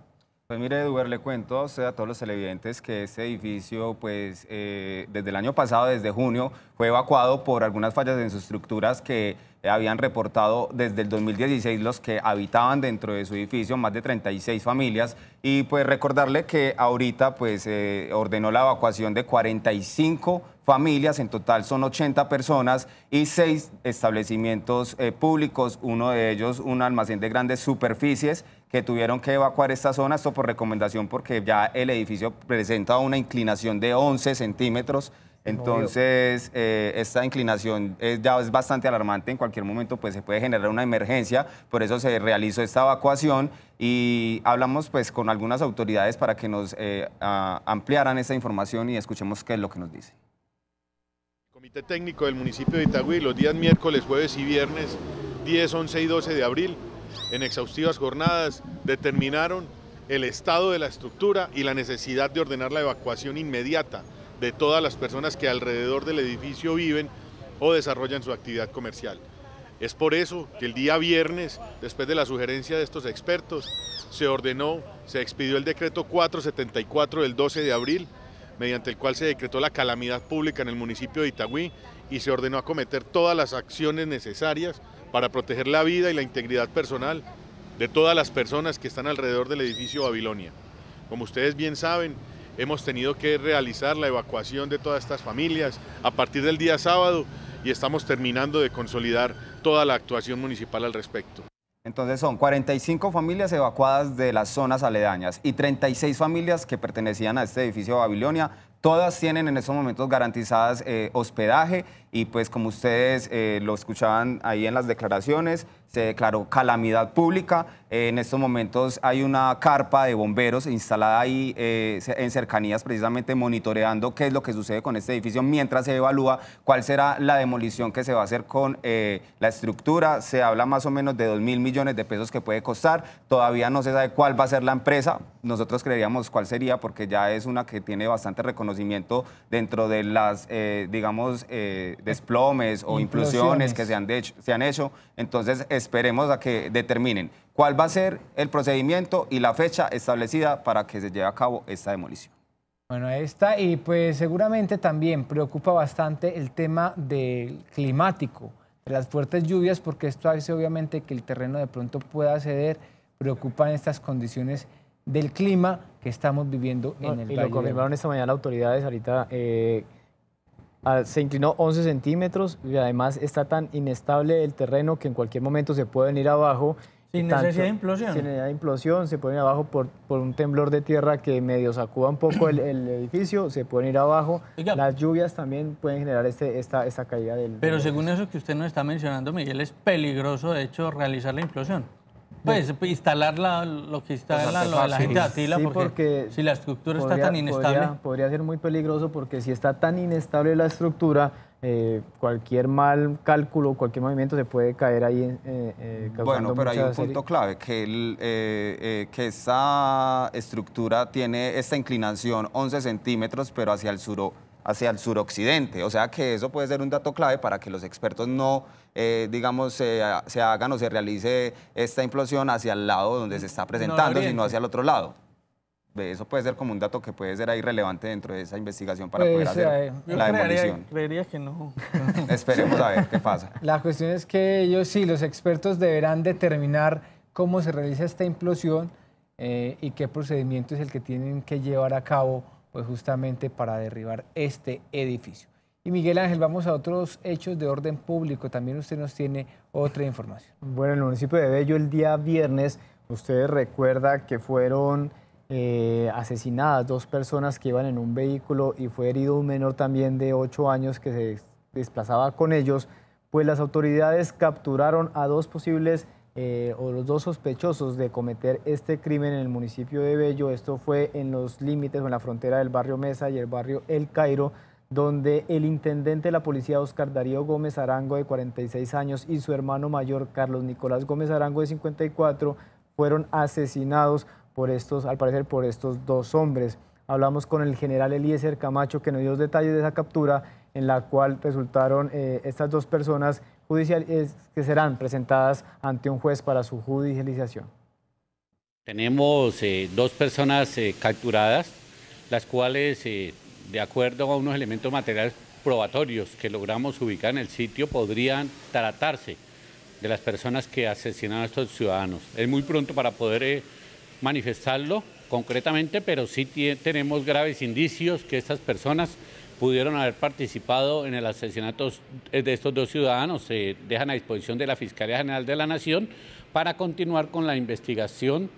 Pues mire, Eduardo, le cuento a usted, a todos los televidentes, que este edificio, pues eh, desde el año pasado, desde junio, fue evacuado por algunas fallas en sus estructuras que habían reportado desde el 2016 los que habitaban dentro de su edificio, más de 36 familias. Y pues recordarle que ahorita, pues eh, ordenó la evacuación de 45 familias, en total son 80 personas y 6 establecimientos eh, públicos, uno de ellos un almacén de grandes superficies que tuvieron que evacuar esta zona, esto por recomendación porque ya el edificio presenta una inclinación de 11 centímetros. Entonces, eh, esta inclinación ya es bastante alarmante. En cualquier momento, pues se puede generar una emergencia. Por eso se realizó esta evacuación y hablamos, pues, con algunas autoridades para que nos eh, ampliaran esta información y escuchemos qué es lo que nos dicen. Comité Técnico del municipio de Itagüí, los días miércoles, jueves y viernes, 10, 11 y 12 de abril, en exhaustivas jornadas determinaron el estado de la estructura y la necesidad de ordenar la evacuación inmediata de todas las personas que alrededor del edificio viven o desarrollan su actividad comercial. Es por eso que el día viernes, después de la sugerencia de estos expertos, se ordenó, se expidió el decreto 474 del 12 de abril, mediante el cual se decretó la calamidad pública en el municipio de Itagüí y se ordenó acometer todas las acciones necesarias para proteger la vida y la integridad personal de todas las personas que están alrededor del edificio Babilonia. Como ustedes bien saben, hemos tenido que realizar la evacuación de todas estas familias a partir del día sábado y estamos terminando de consolidar toda la actuación municipal al respecto. Entonces son 45 familias evacuadas de las zonas aledañas y 36 familias que pertenecían a este edificio Babilonia Todas tienen en esos momentos garantizadas eh, hospedaje y pues como ustedes eh, lo escuchaban ahí en las declaraciones, se declaró calamidad pública. Eh, en estos momentos hay una carpa de bomberos instalada ahí eh, en cercanías, precisamente monitoreando qué es lo que sucede con este edificio mientras se evalúa cuál será la demolición que se va a hacer con eh, la estructura. Se habla más o menos de 2 mil millones de pesos que puede costar. Todavía no se sabe cuál va a ser la empresa. Nosotros creeríamos cuál sería porque ya es una que tiene bastante reconocimiento dentro de las, digamos, desplomes o implosiones, que se han, de hecho, se han hecho. Entonces, esperemos a que determinen cuál va a ser el procedimiento y la fecha establecida para que se lleve a cabo esta demolición. Bueno, ahí está. Y pues seguramente también preocupa bastante el tema del climático, de las fuertes lluvias, porque esto hace obviamente que el terreno de pronto pueda ceder. Preocupan estas condiciones del clima que estamos viviendo en el y Lo confirmaron esta mañana autoridades ahorita. Eh, se inclinó 11 centímetros y además está tan inestable el terreno que en cualquier momento se pueden ir abajo. Sin necesidad de implosión. Sin necesidad de implosión, se puede ir abajo por, por un temblor de tierra que medio sacuda un poco el, edificio, se pueden ir abajo. Las lluvias también pueden generar este, esta, caída del... Pero según eso que usted nos está mencionando, Miguel, es peligroso, de hecho, realizar la implosión. Pues, pues instalar la, lo que instala la, sí, porque, si la estructura está tan inestable. Podría, ser muy peligroso porque si está tan inestable la estructura, eh, cualquier mal cálculo, cualquier movimiento se puede caer ahí. Eh, eh bueno, pero hay un punto clave, que, eh, que esa estructura tiene esta inclinación 11 centímetros, pero hacia el suro hacia el suroccidente. O sea que eso puede ser un dato clave para que los expertos no, eh, digamos, se hagan o se realice esta implosión hacia el lado donde se está presentando, no sino hacia el otro lado. Eso puede ser como un dato que puede ser ahí relevante dentro de esa investigación para poder hacer la demolición. que no. Esperemos a ver qué pasa. La cuestión es que ellos sí, los expertos deberán determinar cómo se realiza esta implosión eh, y qué procedimiento es el que tienen que llevar a cabo pues, justamente para derribar este edificio. Y Miguel Ángel, vamos a otros hechos de orden público. También usted nos tiene otra información. Bueno, en el municipio de Bello el día viernes, usted recuerda que fueron eh, asesinadas dos personas que iban en un vehículo y fue herido un menor también de 8 años que se desplazaba con ellos, pues las autoridades capturaron a dos posibles eh, o los dos sospechosos de cometer este crimen en el municipio de Bello. Esto fue en los límites o en la frontera del barrio Mesa y el barrio El Cairo, donde el intendente de la policía Oscar Darío Gómez Arango de 46 años y su hermano mayor Carlos Nicolás Gómez Arango de 54 fueron asesinados por estos, al parecer por estos dos hombres. Hablamos con el general Eliezer Camacho que nos dio los detalles de esa captura en la cual resultaron eh, estas dos personas que serán presentadas ante un juez para su judicialización. Tenemos eh, dos personas eh, capturadas, las cuales, eh, de acuerdo a unos elementos materiales probatorios que logramos ubicar en el sitio, podrían tratarse de las personas que asesinaron a estos ciudadanos. Es muy pronto para poder manifestarlo concretamente, pero sí tenemos graves indicios que estas personas pudieron haber participado en el asesinato de estos dos ciudadanos se dejan a disposición de la Fiscalía General de la Nación para continuar con la investigación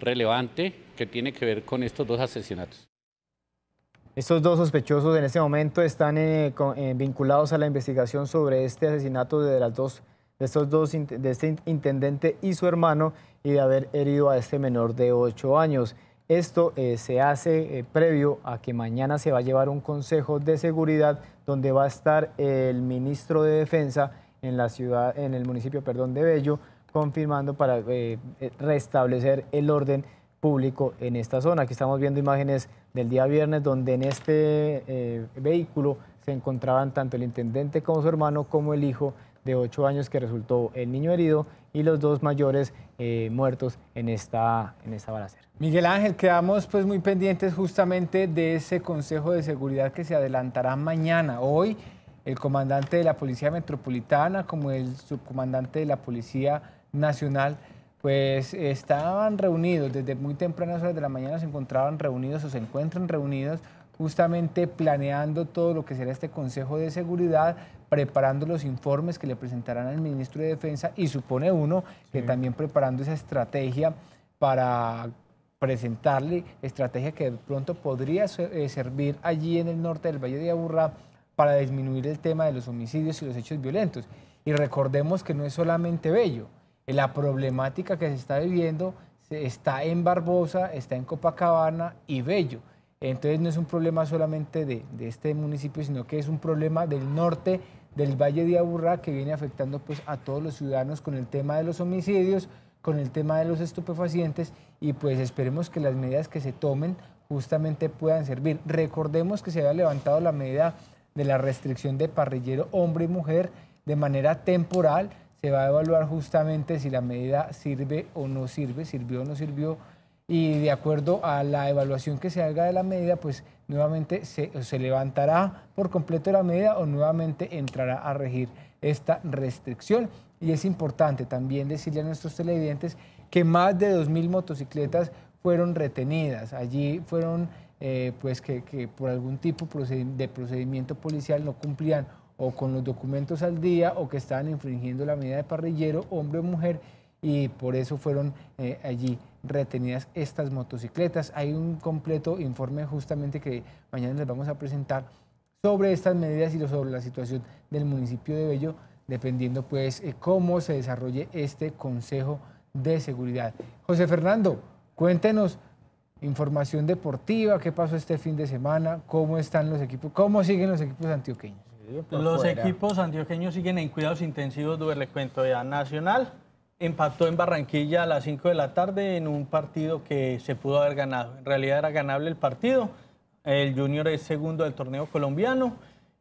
relevante que tiene que ver con estos dos asesinatos. Estos dos sospechosos en este momento están eh, eh, vinculados a la investigación sobre este asesinato de las dos de estos dos de este intendente y su hermano y de haber herido a este menor de ocho años. Esto eh, se hace eh, previo a que mañana se va a llevar un consejo de seguridad donde va a estar el ministro de Defensa en la ciudad, en el municipio, perdón, de Bello, confirmando para eh, restablecer el orden público en esta zona. Aquí estamos viendo imágenes del día viernes donde en este vehículo se encontraban tanto el intendente como su hermano como el hijo de ocho años que resultó el niño herido y los dos mayores eh, muertos en esta, en esta balacera. Miguel Ángel, quedamos pues muy pendientes justamente de ese Consejo de Seguridad que se adelantará mañana. Hoy el comandante de la Policía Metropolitana como el subcomandante de la Policía Nacional pues estaban reunidos desde muy tempranas horas de la mañana, se encontraban reunidos o se encuentran reunidos justamente planeando todo lo que será este Consejo de Seguridad preparando los informes que le presentarán al ministro de Defensa y supone uno que también preparando esa estrategia para presentarle estrategia que de pronto podría eh, servir allí en el norte del Valle de Aburrá para disminuir el tema de los homicidios y los hechos violentos. Y recordemos que no es solamente Bello, eh, la problemática que se está viviendo está en Barbosa, está en Copacabana y Bello. Entonces no es un problema solamente de, de este municipio, sino que es un problema del norte del Valle de Aburrá que viene afectando pues, a todos los ciudadanos con el tema de los homicidios, con el tema de los estupefacientes y pues esperemos que las medidas que se tomen justamente puedan servir. Recordemos que se había levantado la medida de la restricción de parrillero hombre y mujer de manera temporal. Se va a evaluar justamente si la medida sirve o no sirve, sirvió o no sirvió. Y de acuerdo a la evaluación que se haga de la medida, pues nuevamente se, levantará por completo la medida o nuevamente entrará a regir esta restricción. Y es importante también decirle a nuestros televidentes que más de 2.000 motocicletas fueron retenidas. Allí fueron, eh, pues, que, por algún tipo de procedimiento policial no cumplían o con los documentos al día o que estaban infringiendo la medida de parrillero, hombre o mujer, y por eso fueron eh, allí retenidas estas motocicletas. Hay un completo informe justamente que mañana les vamos a presentar sobre estas medidas y sobre la situación del municipio de Bello, dependiendo pues eh, cómo se desarrolle este Consejo de Seguridad. José Fernando, cuéntenos información deportiva, qué pasó este fin de semana, cómo están los equipos, cómo siguen los equipos antioqueños. los equipos antioqueños siguen en cuidados intensivos, durante cuento ya. Nacional Empató en Barranquilla a las 5 de la tarde en un partido que se pudo haber ganado. En realidad era ganable el partido. El Junior es segundo del torneo colombiano.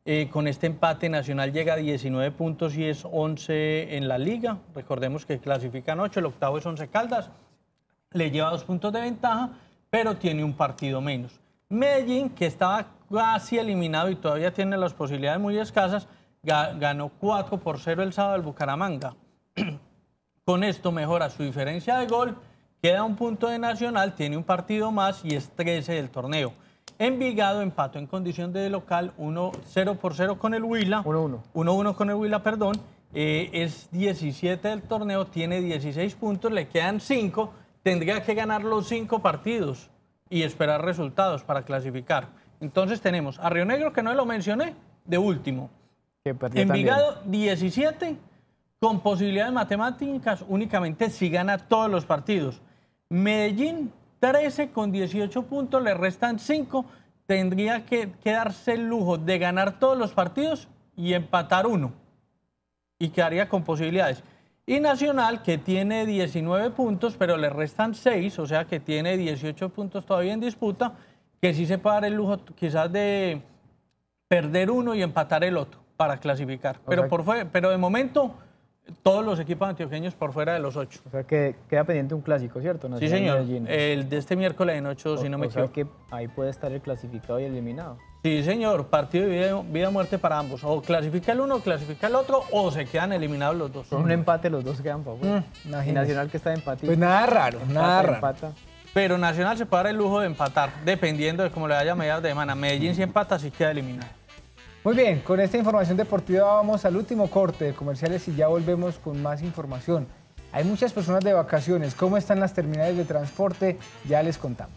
Eh, con este empate Nacional llega a 19 puntos y es 11 en la liga. Recordemos que clasifican 8, el octavo es 11 Caldas. Le lleva dos puntos de ventaja, pero tiene un partido menos. Medellín, que estaba casi eliminado y todavía tiene las posibilidades muy escasas, ganó 4 por 0 el sábado al Bucaramanga. Con esto mejora su diferencia de gol, queda un punto de Nacional, tiene un partido más y es 13 del torneo. Envigado empató en condición de local 1-0 por 0 con el Huila. 1-1. 1-1 con el Huila, perdón. Eh, es 17 del torneo, tiene 16 puntos, le quedan 5. Tendría que ganar los 5 partidos y esperar resultados para clasificar. Entonces tenemos a Río Negro, que no lo mencioné, de último. Envigado 17 con posibilidades matemáticas únicamente si gana todos los partidos. Medellín 13 con 18 puntos, le restan 5, tendría que, quedarse el lujo de ganar todos los partidos y empatar uno. Y quedaría con posibilidades. Y Nacional, que tiene 19 puntos, pero le restan 6, o sea que tiene 18 puntos todavía en disputa, que sí se puede dar el lujo quizás de perder uno y empatar el otro para clasificar. Pero, por, pero de momento todos los equipos antioqueños por fuera de los ocho. O sea que queda pendiente un clásico, ¿cierto? sí, señor. El de este miércoles en ocho, si no me equivoco. O que ahí puede estar el clasificado y eliminado. Sí, señor. Partido de vida, o muerte para ambos. O clasifica el uno, clasifica el otro, o se quedan eliminados los dos. Un empate, los dos quedan por mm. Nacional que está de Pues nada raro, nada raro. Pero Nacional se puede dar el lujo de empatar, dependiendo de cómo le vaya a de semana. Medellín si empata, sí queda eliminado. Muy bien, con esta información deportiva vamos al último corte de comerciales y ya volvemos con más información. Hay muchas personas de vacaciones, ¿cómo están las terminales de transporte? Ya les contamos.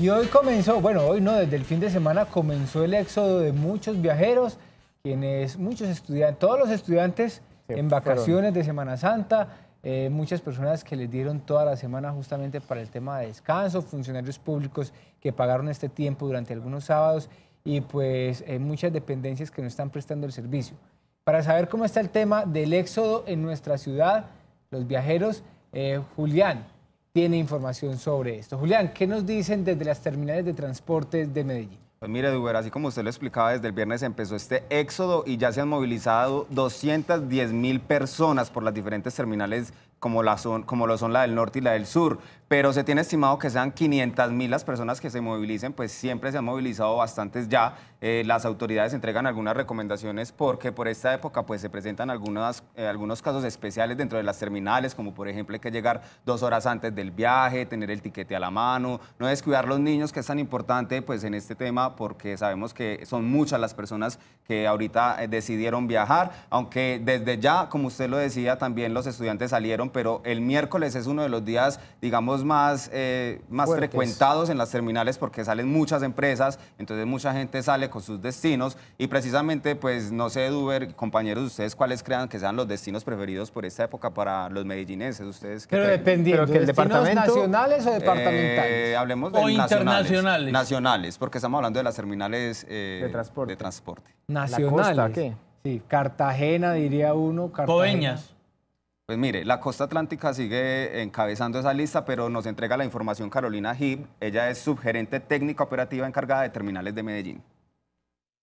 Y hoy comenzó, bueno, hoy no, desde el fin de semana comenzó el éxodo de muchos viajeros, quienes, muchos estudiantes, todos los estudiantes en vacaciones de Semana Santa, eh, muchas personas que les dieron toda la semana justamente para el tema de descanso, funcionarios públicos que pagaron este tiempo durante algunos sábados y pues eh, muchas dependencias que no están prestando el servicio. Para saber cómo está el tema del éxodo en nuestra ciudad, los viajeros, eh, Julián, tiene información sobre esto. Julián, ¿qué nos dicen desde las terminales de transportes de Medellín? Pues mire, Duber, así como usted lo explicaba, desde el viernes empezó este éxodo y ya se han movilizado 210 mil personas por las diferentes terminales como, son, como lo son la del norte y la del sur, pero se tiene estimado que sean 500 mil las personas que se movilicen, pues siempre se han movilizado bastantes ya. Eh, las autoridades entregan algunas recomendaciones porque por esta época pues se presentan algunas, eh, algunos casos especiales dentro de las terminales, como por ejemplo hay que llegar dos horas antes del viaje, tener el tiquete a la mano, no descuidar los niños, que es tan importante pues en este tema porque sabemos que son muchas las personas que ahorita eh, decidieron viajar, aunque desde ya, como usted lo decía, también los estudiantes salieron pero el miércoles es uno de los días, digamos, más, eh, más frecuentados en las terminales porque salen muchas empresas, entonces mucha gente sale con sus destinos y precisamente, pues, no sé, Duber, compañeros, ¿ustedes cuáles crean que sean los destinos preferidos por esta época para los medellinenses? ¿Ustedes pero creen? dependiendo, ¿Pero que el nacionales o eh, departamentales? hablemos de o internacionales. Nacionales, porque estamos hablando de las terminales eh, de, transporte. transporte. Nacionales. ¿La ¿qué? Sí, Cartagena diría uno. Cartagena. Pues mire, la costa atlántica sigue encabezando esa lista, pero nos entrega la información Carolina Gibb, Ella es subgerente técnica operativa encargada de terminales de Medellín.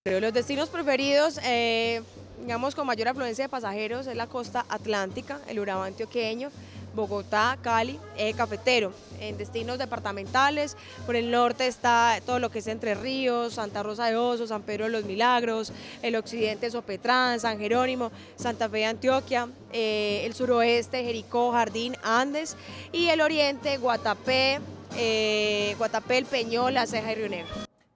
Pero los destinos preferidos, eh, digamos, con mayor afluencia de pasajeros es la costa atlántica, el urabá antioqueño. Bogotá, Cali, eh, cafetero. En destinos departamentales, por el norte está todo lo que es Entre Ríos, Santa Rosa de Oso, San Pedro de los Milagros, el occidente Sopetrán, San Jerónimo, Santa Fe de Antioquia, eh, el suroeste Jericó, Jardín, Andes y el oriente Guatapé, eh, Guatapé, El Peñol, La Ceja y Río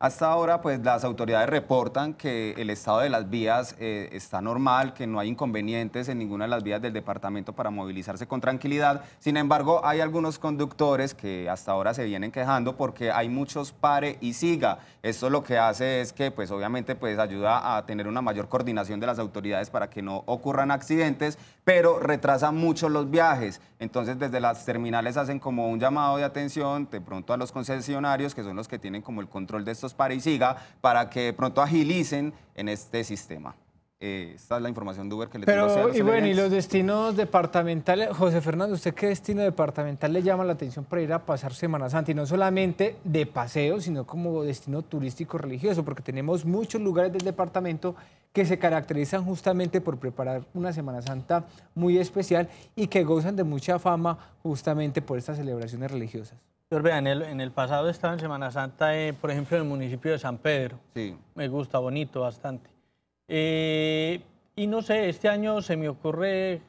hasta ahora, pues las autoridades reportan que el estado de las vías eh, está normal, que no hay inconvenientes en ninguna de las vías del departamento para movilizarse con tranquilidad. Sin embargo, hay algunos conductores que hasta ahora se vienen quejando porque hay muchos pare y siga. Esto lo que hace es que, pues obviamente, pues ayuda a tener una mayor coordinación de las autoridades para que no ocurran accidentes, pero retrasa mucho los viajes. Entonces, desde las terminales hacen como un llamado de atención de pronto a los concesionarios, que son los que tienen como el control de estos para para siga, para que pronto agilicen en este sistema. Eh, esta es la información de Uber que le tengo Y bueno, y los destinos departamentales, José Fernando, ¿usted qué destino departamental le llama la atención para ir a pasar Semana Santa? Y no solamente de paseo, sino como destino turístico religioso, porque tenemos muchos lugares del departamento que se caracterizan justamente por preparar una Semana Santa muy especial y que gozan de mucha fama justamente por estas celebraciones religiosas en, el, pasado estaba en Semana Santa, eh, por ejemplo, en el municipio de San Pedro. Sí. Me gusta, bonito, bastante. Eh, y no sé, este año se me ocurre,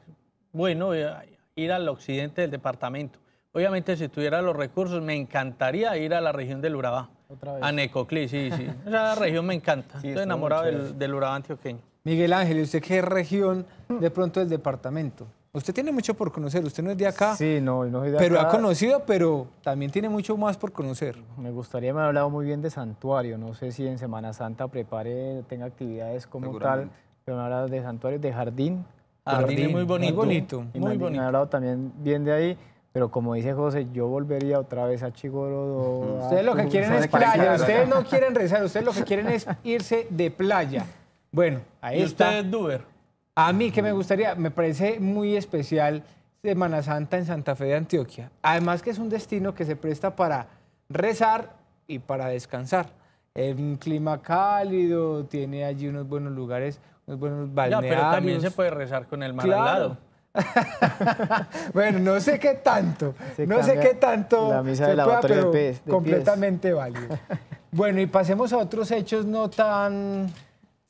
bueno, eh, ir al occidente del departamento. Obviamente, si tuviera los recursos, me encantaría ir a la región del Urabá. Otra vez. A Necoclí, sí, sí. Esa región me encanta. Estoy enamorado del, del Urabá antioqueño. Miguel Ángel, ¿y usted qué región de pronto del departamento? Usted tiene mucho por conocer, usted no es de acá. Sí, no, no soy de pero acá. ha conocido, pero también tiene mucho más por conocer. Me gustaría, me ha hablado muy bien de santuario, no sé si en Semana Santa prepare, tenga actividades como tal, pero me de santuario, de jardín. Ah, jardín, muy bonito. Muy bonito. me, bonito. ha hablado también bien de ahí. Pero como dice José, yo volvería otra vez a Chigorodo. Ustedes lo que quieren es playa, ustedes no quieren rezar, ustedes lo que quieren es irse de playa. Bueno, ahí está. Usted es Duber. A mí que me gustaría, me parece muy especial Semana Santa en Santa Fe de Antioquia. Además que es un destino que se presta para rezar y para descansar. En un clima cálido, tiene allí unos buenos lugares, unos buenos balnearios. pero también se puede rezar con el mar al lado. bueno, no sé qué tanto, no sé qué tanto. La misa pero completamente válido. Bueno, y pasemos a otros hechos no tan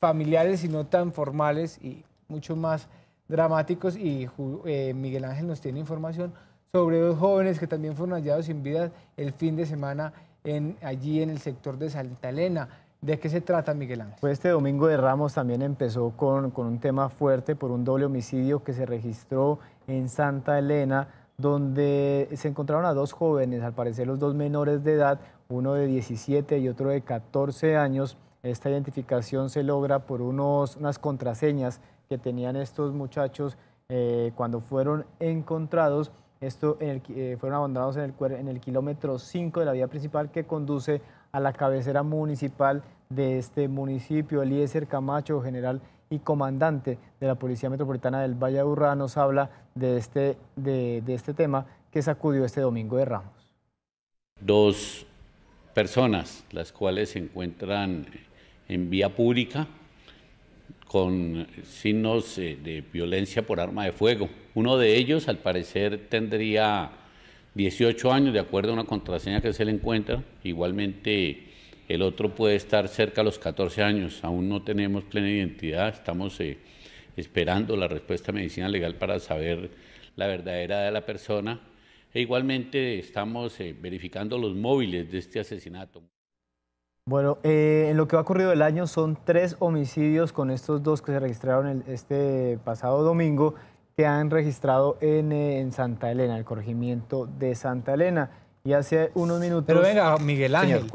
familiares y no tan formales y mucho más dramáticos y eh, Miguel Ángel nos tiene información sobre dos jóvenes que también fueron hallados sin vida el fin de semana en, allí en el sector de Santa Elena. ¿De qué se trata, Miguel Ángel? Pues este domingo de Ramos también empezó con, un tema fuerte por un doble homicidio que se registró en Santa Elena, donde se encontraron a dos jóvenes, al parecer los dos menores de edad, uno de 17 y otro de 14 años. Esta identificación se logra por unos, unas contraseñas que tenían estos muchachos eh, cuando fueron encontrados. Esto eh, fueron abandonados en el, kilómetro 5 de la vía principal que conduce a la cabecera municipal de este municipio. Eliezer Camacho, general y comandante de la Policía Metropolitana del Valle de Urra, nos habla de este, de este tema que sacudió este domingo de Ramos. Dos personas, las cuales se encuentran en vía pública, con signos eh, de violencia por arma de fuego. Uno de ellos, al parecer, tendría 18 años, de acuerdo a una contraseña que se le encuentra. Igualmente, el otro puede estar cerca a los 14 años. Aún no tenemos plena identidad, estamos eh, esperando la respuesta medicina legal para saber la verdadera de la persona. E igualmente estamos eh, verificando los móviles de este asesinato. Bueno, eh, en lo que ha ocurrido el año son tres homicidios con estos dos que se registraron este pasado domingo que han registrado eh, en, Santa Elena, el corregimiento de Santa Elena. Y hace unos minutos... Pero venga, Miguel Ángel,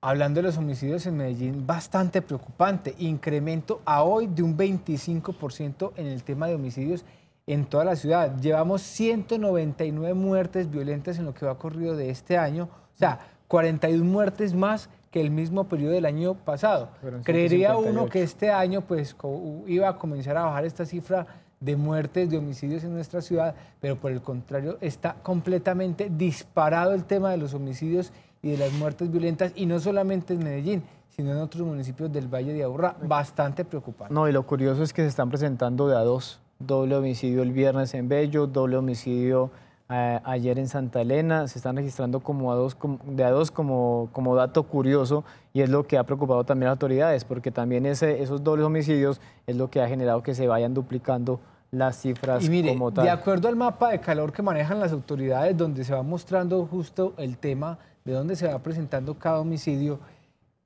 hablando de los homicidios en Medellín, bastante preocupante. Incremento a hoy de un 25% en el tema de homicidios en toda la ciudad. Llevamos 199 muertes violentas en lo que ha ocurrido de este año. O sea, 41 muertes más que el mismo periodo del año pasado. Creería uno que este año pues, iba a comenzar a bajar esta cifra de muertes, de homicidios en nuestra ciudad, pero por el contrario está completamente disparado el tema de los homicidios y de las muertes violentas, y no solamente en Medellín, sino en otros municipios del Valle de Aburrá, bastante preocupante. No, y lo curioso es que se están presentando de a dos, doble homicidio el viernes en Bello, doble homicidio ayer en Santa Elena, se están registrando como a dos, como, de a dos como, como dato curioso y es lo que ha preocupado también a las autoridades, porque también esos dobles homicidios es lo que ha generado que se vayan duplicando las cifras mire, De acuerdo al mapa de calor que manejan las autoridades, donde se va mostrando justo el tema de dónde se va presentando cada homicidio,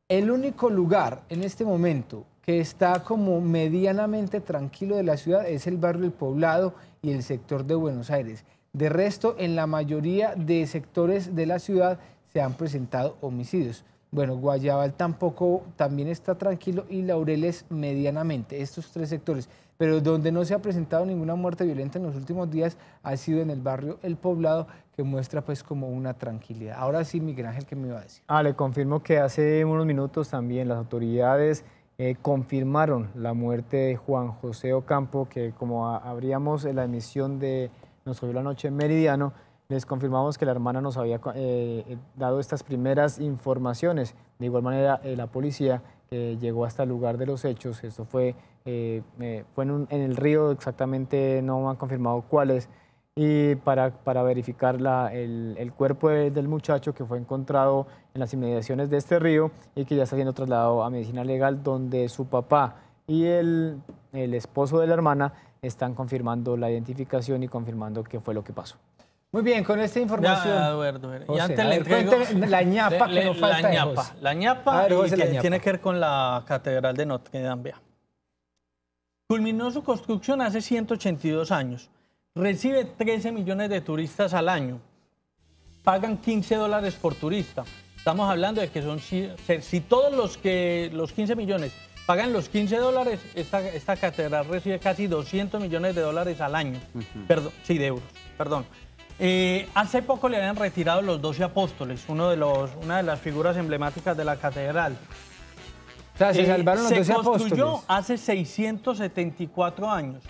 el único lugar en este momento que está como medianamente tranquilo de la ciudad es el barrio El Poblado y el sector de Buenos Aires. De resto, en la mayoría de sectores de la ciudad se han presentado homicidios. Bueno, Guayabal tampoco, también está tranquilo y Laureles medianamente, estos tres sectores. Pero donde no se ha presentado ninguna muerte violenta en los últimos días ha sido en el barrio El Poblado, que muestra pues como una tranquilidad. Ahora sí, Miguel Ángel, ¿qué me iba a decir? Ah, le confirmo que hace unos minutos también las autoridades eh, confirmaron la muerte de Juan José Ocampo, que como habríamos en la emisión de nos oyó la noche Meridiano, les confirmamos que la hermana nos había eh, eh, dado estas primeras informaciones. De igual manera, eh, la policía llegó hasta el lugar de los hechos. Esto fue, en, el río, exactamente no han confirmado cuáles. Y para, para verificar el, cuerpo del muchacho que fue encontrado en las inmediaciones de este río y que ya está siendo trasladado a medicina legal, donde su papá y el, esposo de la hermana están confirmando la identificación y confirmando qué fue lo que pasó. Muy bien, con esta información. la ñapa que nos falta. La ñapa, la ñapa, tiene que ver con la Catedral de Notre Dame. Culminó su construcción hace 182 años. Recibe 13 millones de turistas al año. Pagan 15 dólares por turista. Estamos hablando de que son si, todos los que los 15 millones Pagan los 15 dólares, esta, esta catedral recibe casi 200 millones de dólares al año, perdón, sí, de euros, perdón. Eh, hace poco le habían retirado los 12 apóstoles, uno de los, una de las figuras emblemáticas de la catedral. O sea, se eh, salvaron los 12 se construyó hace 674 años.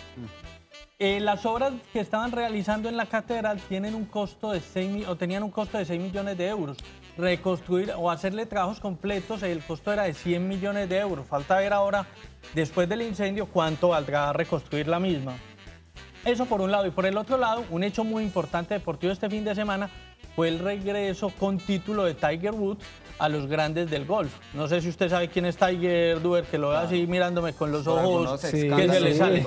Eh, las obras que estaban realizando en la catedral tienen un costo de o tenían un costo de 6 millones de euros reconstruir o hacerle trabajos completos, el costo era de 100 millones de euros. Falta ver ahora, después del incendio, cuánto valdrá reconstruir la misma. Eso por un lado. Y por el otro lado, un hecho muy importante deportivo este fin de semana fue el regreso con título de Tiger Woods a los grandes del golf. No sé si usted sabe quién es Tiger Duer, que lo ve así mirándome con los ojos que se le sale.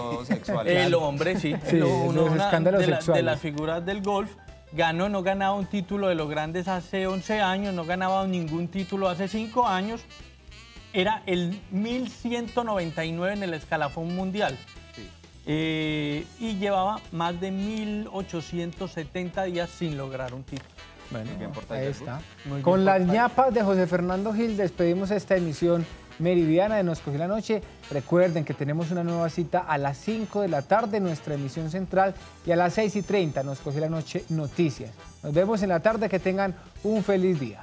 El hombre, sí, uno, una, de, de las figuras del golf ganó, no ganaba un título de los grandes hace 11 años, no ganaba ningún título hace 5 años, era el 1199 en el escalafón mundial. Eh, y llevaba más de 1870 días sin lograr un título. Bueno, qué ahí está. Con las ñapas de José Fernando Gil despedimos esta emisión meridiana de Nos Cogió la Noche. Recuerden que tenemos una nueva cita a las 5 de la tarde, nuestra emisión central, y a las 6 y 30 Nos Cogió la Noche Noticias. Nos vemos en la tarde, que tengan un feliz día.